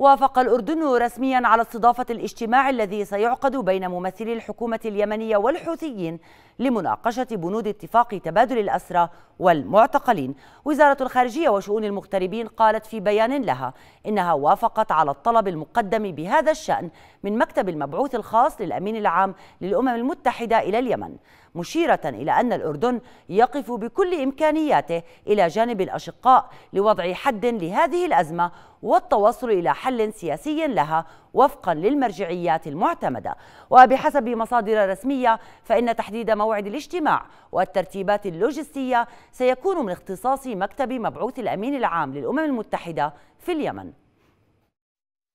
وافق الأردن رسميا على استضافة الاجتماع الذي سيعقد بين ممثلي الحكومة اليمنية والحوثيين لمناقشة بنود اتفاق تبادل الأسرى والمعتقلين وزارة الخارجية وشؤون المغتربين قالت في بيان لها إنها وافقت على الطلب المقدم بهذا الشأن من مكتب المبعوث الخاص للأمين العام للأمم المتحدة إلى اليمن مشيرة إلى أن الأردن يقف بكل إمكانياته إلى جانب الأشقاء لوضع حد لهذه الأزمة والتوصل إلى حل سياسي لها وفقا للمرجعيات المعتمدة وبحسب مصادر رسمية فإن تحديد موعد الاجتماع والترتيبات اللوجستية سيكون من اختصاص مكتب مبعوث الأمين العام للأمم المتحدة في اليمن